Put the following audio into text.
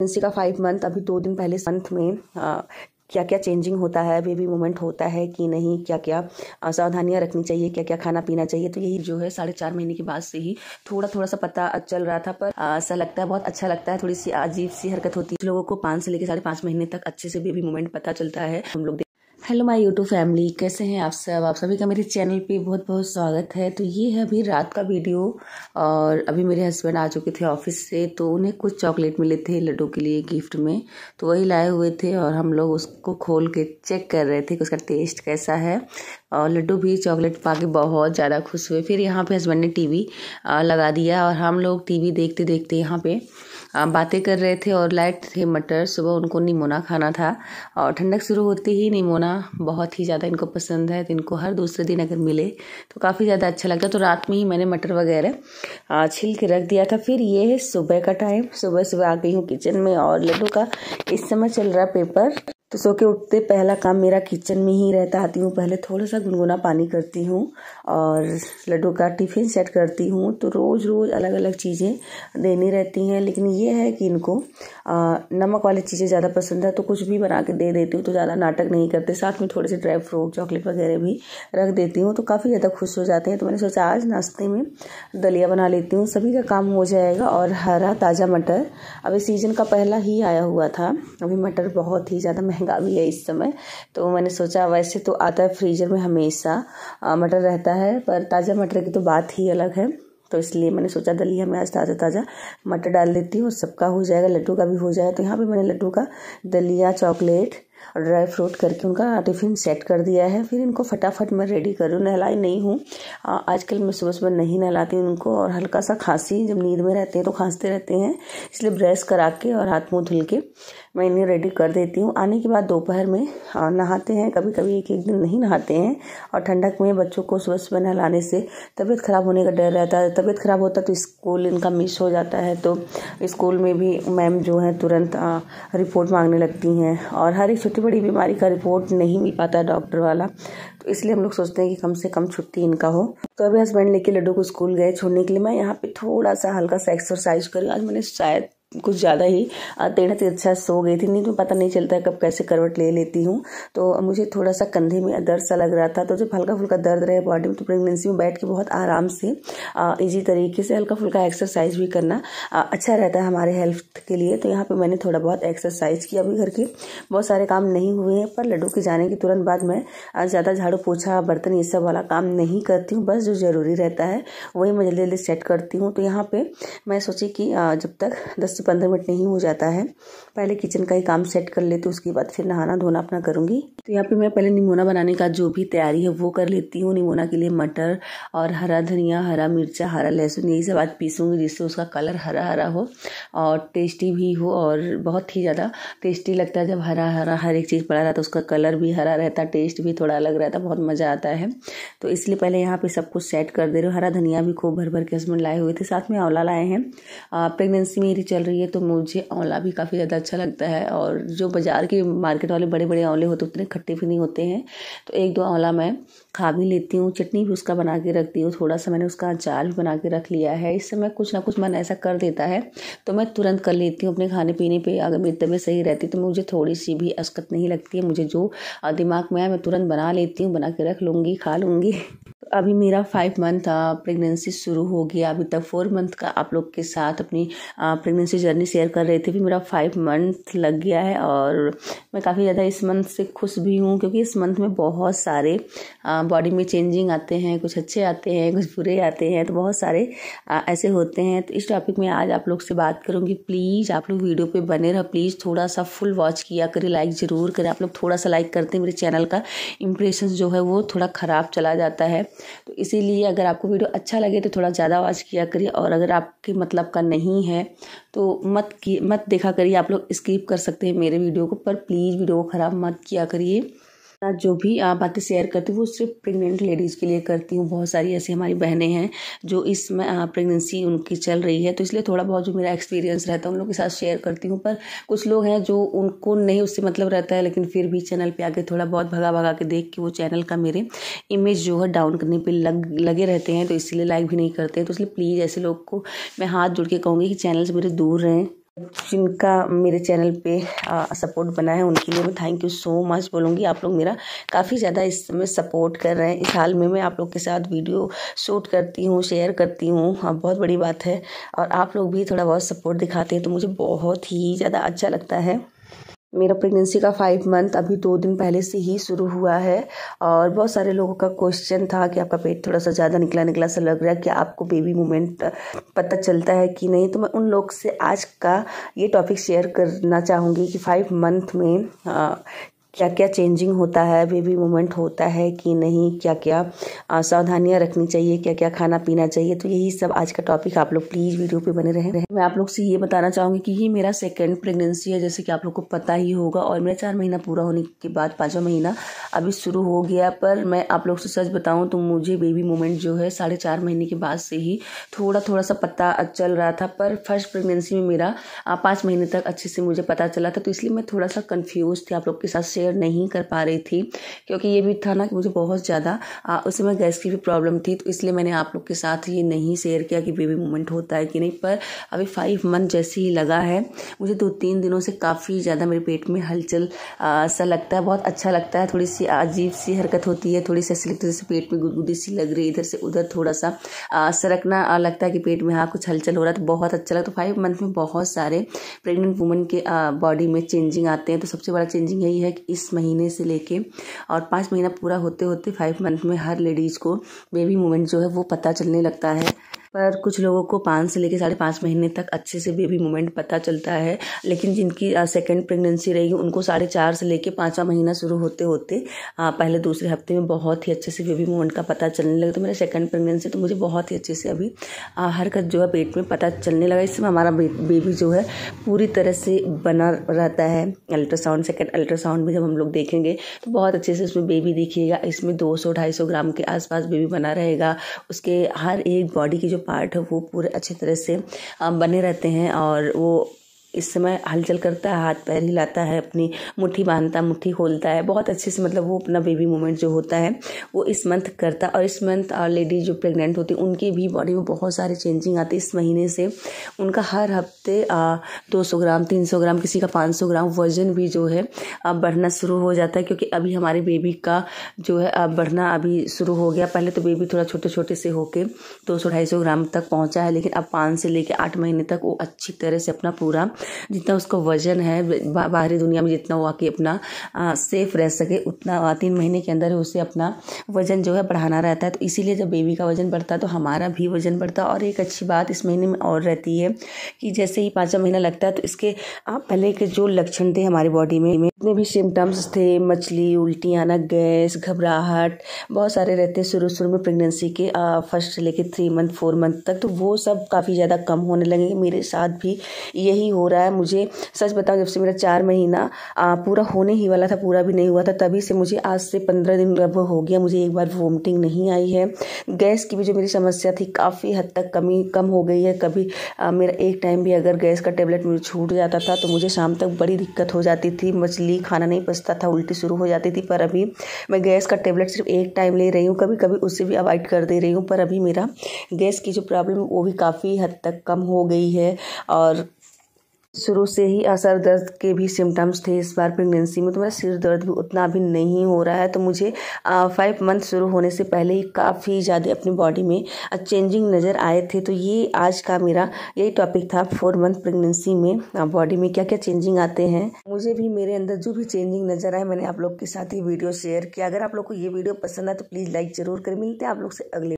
pregnancy का five month अभी दो दिन पहले मंथ में आ, क्या क्या चेंजिंग होता है बेबी मोमेंट होता है कि नहीं क्या क्या सावधानियाँ रखनी चाहिए क्या क्या खाना पीना चाहिए तो यही जो है साढ़े चार महीने के बाद से ही थोड़ा थोड़ा सा पता चल रहा था पर ऐसा लगता है बहुत अच्छा लगता है थोड़ी सी अजीब सी हरकत होती है लोगों को पाँच से लेकर साढ़े पाँच महीने तक अच्छे से बेबी मोमेंट पता चलता है हम लोग हेलो माय यूट्यूब फैमिली कैसे हैं आप सब आप सभी का मेरे चैनल पे बहुत बहुत स्वागत है तो ये है अभी रात का वीडियो और अभी मेरे हस्बैंड आ चुके थे ऑफिस से तो उन्हें कुछ चॉकलेट मिले थे लड्डू के लिए गिफ्ट में तो वही लाए हुए थे और हम लोग उसको खोल के चेक कर रहे थे कि उसका टेस्ट कैसा है और लड्डू भी चॉकलेट पा के बहुत ज़्यादा खुश हुए फिर यहाँ पर हस्बैंड ने टी लगा दिया और हम लोग टी देखते देखते यहाँ पर बातें कर रहे थे और लाइट थे मटर सुबह उनको निमोना खाना था और ठंडक शुरू होते ही निमोना बहुत ही ज़्यादा इनको पसंद है तो इनको हर दूसरे दिन अगर मिले तो काफ़ी ज़्यादा अच्छा लगता है तो रात में ही मैंने मटर वगैरह छिल के रख दिया था फिर ये है सुबह का टाइम सुबह सुबह आ गई हूँ किचन में और लड्डू का इस समय चल रहा पेपर तो सो के उठते पहला काम मेरा किचन में ही रहता आती हूँ पहले थोड़ा सा गुनगुना पानी करती हूँ और लड्डू का टिफ़िन सेट करती हूँ तो रोज़ रोज़ अलग अलग चीज़ें देनी रहती हैं लेकिन ये है कि इनको आ, नमक वाली चीज़ें ज़्यादा पसंद है तो कुछ भी बना के दे देती हूँ तो ज़्यादा नाटक नहीं करते साथ में थोड़े से ड्राई फ्रूट चॉकलेट वगैरह भी रख देती हूँ तो काफ़ी ज़्यादा खुश हो जाते हैं तो मैंने सोचा आज नाश्ते में दलिया बना लेती हूँ सभी का काम हो जाएगा और हरा ताज़ा मटर अभी सीज़न का पहला ही आया हुआ था अभी मटर बहुत ही ज़्यादा महंगा महंगा भी है इस समय तो मैंने सोचा वैसे तो आता है फ्रीजर में हमेशा मटर रहता है पर ताज़ा मटर की तो बात ही अलग है तो इसलिए मैंने सोचा दलिया में आज ताज़ा ताज़ा मटर डाल देती हूँ सबका हो जाएगा लड्डू का भी हो जाएगा तो यहाँ पे मैंने लड्डू का दलिया चॉकलेट और ड्राई फ्रूट करके उनका टिफ़िन सेट कर दिया है फिर इनको फटाफट मैं रेडी कर रही नहलाई नहीं हूँ आजकल मैं सुबह सुबह नहीं नहलाती उनको और हल्का सा खांसी जब नींद में रहते हैं तो खांसते रहते हैं इसलिए ब्रश करा के और हाथ मुँह धुल के मैं इन्हें रेडी कर देती हूँ आने के बाद दोपहर में नहाते हैं कभी कभी एक एक दिन नहीं नहाते हैं और ठंडक में बच्चों को सुबह सुबह नहलाने से तबीयत ख़राब होने का डर रहता है तबीयत ख़राब होता तो स्कूल इनका मिस हो जाता है तो स्कूल में भी मैम जो है तुरंत रिपोर्ट मांगने लगती हैं और हर एक छोटी बड़ी बीमारी का रिपोर्ट नहीं मिल पाता डॉक्टर वाला तो इसलिए हम लोग सोचते हैं कि कम से कम छुट्टी इनका हो तो अभी हस्बैंड लेके लड्डू को स्कूल गए छोड़ने के लिए मैं यहाँ पे थोड़ा सा हल्का सा एक्सरसाइज करी आज मैंने शायद कुछ ज़्यादा ही टेढ़ा तिरछा अच्छा सो गई थी नहीं तो पता नहीं चलता कब कैसे करवट ले लेती हूँ तो मुझे थोड़ा सा कंधे में दर्द सा लग रहा था तो जब हल्का फुल्का दर्द रहे बॉडी में तो प्रेगनेंसी में बैठ के बहुत आराम से इजी तरीके से हल्का फुल्का एक्सरसाइज भी करना आ, अच्छा रहता है हमारे हेल्थ के लिए तो यहाँ पर मैंने थोड़ा बहुत एक्सरसाइज किया अभी घर के बहुत सारे काम नहीं हुए हैं पर लड्डू के जाने के तुरंत बाद मैं ज़्यादा झाड़ू पोछा बर्तन ये सब वाला काम नहीं करती हूँ बस जो ज़रूरी रहता है वही मैं जल्दी जल्दी सेट करती हूँ तो यहाँ पर मैं सोची कि जब तक दस से पंद्रह मिनट में ही हो जाता है पहले किचन का ही काम सेट कर लेती हूँ उसके बाद फिर नहाना धोना अपना करूँगी तो यहाँ पे मैं पहले निमोना बनाने का जो भी तैयारी है वो कर लेती हूँ निमोना के लिए मटर और हरा धनिया हरा मिर्चा हरा लहसुन यही सब आज पीसूँगी जिससे उसका कलर हरा हरा हो और टेस्टी भी हो और बहुत ही ज़्यादा टेस्टी लगता है जब हरा हरा हर एक चीज़ पड़ा रहता है तो उसका कलर भी हरा रहता है टेस्ट भी थोड़ा अलग रहता है बहुत मज़ा आता है तो इसलिए पहले यहाँ पर सब कुछ सेट कर दे रहे हो हरा धनिया भी खूब भर भर के हस्बैंड लाए हुए थे साथ में आंवला लाए हैं प्रेगनेंसी मेरी चल रही रही है तो मुझे आंवला भी काफ़ी ज़्यादा अच्छा लगता है और जो बाज़ार के मार्केट वाले बड़े बड़े आंवले होते उतने खट्टे भी नहीं होते हैं तो एक दो आंवला मैं खा भी लेती हूँ चटनी भी उसका बना के रखती हूँ थोड़ा सा मैंने उसका अचार भी बना के रख लिया है इस समय कुछ ना कुछ मन ऐसा कर देता है तो मैं तुरंत कर लेती हूँ अपने खाने पीने पर अगर मेरी तबीयत सही रहती तो मुझे थोड़ी सी भी असकत नहीं लगती है मुझे जो दिमाग में आया मैं तुरंत बना लेती हूँ बना के रख लूँगी खा लूँगी अभी मेरा फाइव मंथ प्रेगनेंसी शुरू हो गया अभी तक फोर मंथ का आप लोग के साथ अपनी प्रेगनेंसी जर्नी शेयर कर रहे थे भी मेरा फाइव मंथ लग गया है और मैं काफ़ी ज़्यादा इस मंथ से खुश भी हूँ क्योंकि इस मंथ में बहुत सारे बॉडी में चेंजिंग आते हैं कुछ अच्छे आते हैं कुछ बुरे आते हैं तो बहुत सारे ऐसे होते हैं तो इस टॉपिक में आज आप लोग से बात करूँगी प्लीज़ आप लोग वीडियो पर बने रहो प्लीज़ थोड़ा सा फुल वॉच किया करें लाइक ज़रूर करें आप लोग थोड़ा सा लाइक करते हैं मेरे चैनल का इम्प्रेशन जो है वो थोड़ा ख़राब चला जाता है तो इसीलिए अगर आपको वीडियो अच्छा लगे तो थोड़ा ज़्यादा वॉच किया करिए और अगर आपके मतलब का नहीं है तो मत की मत देखा करिए आप लोग स्किप कर सकते हैं मेरे वीडियो को पर प्लीज़ वीडियो को ख़राब मत किया करिए साथ जो भी आप बातें शेयर करती हूँ वो सिर्फ प्रेग्नेंट लेडीज़ के लिए करती हूँ बहुत सारी ऐसी हमारी बहनें हैं जो इस प्रेगनेंसी उनकी चल रही है तो इसलिए थोड़ा बहुत जो मेरा एक्सपीरियंस रहता है उन लोगों के साथ शेयर करती हूँ पर कुछ लोग हैं जो उनको नहीं उससे मतलब रहता है लेकिन फिर भी चैनल पर आके थोड़ा बहुत भगा भगा के देख के वो चैनल का मेरे इमेज जो है डाउन करने पर लग लगे रहते हैं तो इसीलिए लाइक भी नहीं करते हैं तो इसलिए प्लीज़ ऐसे लोग को मैं हाथ जुड़ के कहूँगी कि चैनल से मेरे दूर रहें जिनका मेरे चैनल पे आ, सपोर्ट बना है उनके लिए मैं थैंक यू सो मच बोलूँगी आप लोग मेरा काफ़ी ज़्यादा इस समय सपोर्ट कर रहे हैं इस हाल में मैं आप लोग के साथ वीडियो शूट करती हूँ शेयर करती हूँ हाँ, बहुत बड़ी बात है और आप लोग भी थोड़ा बहुत सपोर्ट दिखाते हैं तो मुझे बहुत ही ज़्यादा अच्छा लगता है मेरा प्रेगनेंसी का फाइव मंथ अभी दो दिन पहले से ही शुरू हुआ है और बहुत सारे लोगों का क्वेश्चन था कि आपका पेट थोड़ा सा ज़्यादा निकला निकला सा लग रहा है कि आपको बेबी मूवमेंट पता चलता है कि नहीं तो मैं उन लोग से आज का ये टॉपिक शेयर करना चाहूँगी कि फाइव मंथ में आ, क्या क्या चेंजिंग होता है बेबी मोमेंट होता है कि नहीं क्या क्या सावधानियाँ रखनी चाहिए क्या क्या खाना पीना चाहिए तो यही सब आज का टॉपिक आप लोग प्लीज़ वीडियो पे बने रहें मैं आप लोग से ये बताना चाहूँगी कि ये मेरा सेकेंड प्रेगनेंसी है जैसे कि आप लोग को पता ही होगा और मेरा चार महीना पूरा होने के बाद पाँचवा महीना अभी शुरू हो गया पर मैं आप लोग से सच बताऊँ तो मुझे बेबी मोमेंट जो है साढ़े चार महीने के बाद से ही थोड़ा थोड़ा सा पता चल रहा था पर फर्स्ट प्रेगनेंसी में मेरा पाँच महीने तक अच्छे से मुझे पता चला था तो इसलिए मैं थोड़ा सा कन्फ्यूज़ थी आप लोग के साथ शेयर नहीं कर पा रही थी क्योंकि ये भी था ना कि मुझे बहुत ज़्यादा उस समय गैस की भी प्रॉब्लम थी तो इसलिए मैंने आप लोग के साथ ये नहीं शेयर किया कि बेबी मोमेंट होता है कि नहीं पर अभी फाइव मंथ जैसे ही लगा है मुझे दो तीन दिनों से काफ़ी ज़्यादा मेरे पेट में हलचल सा लगता है बहुत अच्छा लगता है थोड़ी सी अजीब सी हरकत होती है थोड़ी सी ऐसी लगती है जैसे पेट में गुदगुदी सी लग रही है इधर से उधर थोड़ा सा सरकना लगता है कि पेट में हाँ कुछ हलचल हो रहा है तो बहुत अच्छा लगता है फाइव मंथ में बहुत सारे प्रेगनेंट वुमेन के बॉडी में चेंजिंग आते हैं तो सबसे बड़ा चेंजिंग यही है कि इस महीने से लेके और पाँच महीना पूरा होते होते फाइव मंथ में हर लेडीज़ को बेबी मूवमेंट जो है वो पता चलने लगता है पर कुछ लोगों को पाँच से लेकर साढ़े पाँच महीने तक अच्छे से बेबी मूवमेंट पता चलता है लेकिन जिनकी सेकेंड प्रेगनेंसी रहेगी उनको साढ़े चार से लेकर पाँचवा महीना शुरू होते होते आ, पहले दूसरे हफ्ते में बहुत ही अच्छे से बेबी मूवमेंट का पता चलने लगा तो मेरा सेकेंड प्रेगनेंसी तो मुझे बहुत ही अच्छे से अभी हरकत जो है पेट में पता चलने लगा इसमें हमारा बेबी जो है पूरी तरह से बना रहता है अल्ट्रासाउंड सेकेंड अल्ट्रासाउंड भी जब हम लोग देखेंगे तो बहुत अच्छे से उसमें बेबी देखिएगा इसमें दो सौ ढाई सौ ग्राम के आसपास बेबी बना रहेगा उसके हर एक बॉडी की जो पार्ट है वो पूरे अच्छे तरह से बने रहते हैं और वो इस समय हलचल करता है हाथ पैर हिलाता है अपनी मुट्ठी बांधता मुट्ठी खोलता है बहुत अच्छे से मतलब वो अपना बेबी मोमेंट जो होता है वो इस मंथ करता और इस मंथ और लेडीज जो प्रेग्नेंट होती है उनकी भी बॉडी में बहुत सारे चेंजिंग आते इस महीने से उनका हर हफ्ते दो सौ ग्राम तीन सौ ग्राम किसी का पाँच सौ ग्राम वजन भी जो है बढ़ना शुरू हो जाता है क्योंकि अभी हमारे बेबी का जो है बढ़ना अभी शुरू हो गया पहले तो बेबी थोड़ा छोटे छोटे से होके दो सौ ढाई सौ ग्राम तक पहुँचा है लेकिन अब पाँच से लेकर आठ महीने तक वो अच्छी तरह से अपना पूरा जितना उसको वजन है बा, बाहरी दुनिया में जितना वो कि अपना आ, सेफ रह सके उतना तीन महीने के अंदर उसे अपना वजन जो है बढ़ाना रहता है तो इसीलिए जब बेबी का वजन बढ़ता है तो हमारा भी वजन बढ़ता है और एक अच्छी बात इस महीने में और रहती है कि जैसे ही पाँचवा महीना लगता है तो इसके आप पहले के जो लक्षण थे हमारी बॉडी में जितने भी सिम्टम्स थे मछली उल्टी आना गैस घबराहट बहुत सारे रहते हैं शुरू शुरू में प्रेगनेंसी के फर्स्ट लेके थ्री मंथ फोर मंथ तक तो वो सब काफ़ी ज़्यादा कम होने लगे मेरे साथ भी यही हो रहा है मुझे सच बताऊँ जब से मेरा चार महीना पूरा होने ही वाला था पूरा भी नहीं हुआ था तभी से मुझे आज से पंद्रह दिन लगभग हो गया मुझे एक बार वोमिटिंग नहीं आई है गैस की भी जो मेरी समस्या थी काफ़ी हद तक कमी कम हो गई है कभी आ, मेरा एक टाइम भी अगर गैस का टेबलेट मुझे छूट जाता था तो मुझे शाम तक बड़ी दिक्कत हो जाती थी मछली खाना नहीं पसता था उल्टी शुरू हो जाती थी पर अभी मैं गैस का टेबलेट सिर्फ एक टाइम ले रही हूँ कभी कभी उससे भी अवॉइड कर दे रही हूँ पर अभी मेरा गैस की जो प्रॉब्लम वो भी काफ़ी हद तक कम हो गई है और शुरू से ही असर दर्द के भी सिम्टम्स थे इस बार प्रेगनेंसी में तो मेरा सिर दर्द भी उतना भी नहीं हो रहा है तो मुझे फाइव मंथ शुरू होने से पहले ही काफ़ी ज़्यादा अपनी बॉडी में चेंजिंग नज़र आए थे तो ये आज का मेरा यही टॉपिक था फोर मंथ प्रेगनेंसी में बॉडी में क्या क्या चेंजिंग आते हैं मुझे भी मेरे अंदर जो भी चेंजिंग नज़र आए मैंने आप लोग के साथ ये वीडियो शेयर किया अगर आप लोग को ये वीडियो पसंद आए तो प्लीज़ लाइक ज़रूर करें मिलते हैं आप लोग से अगले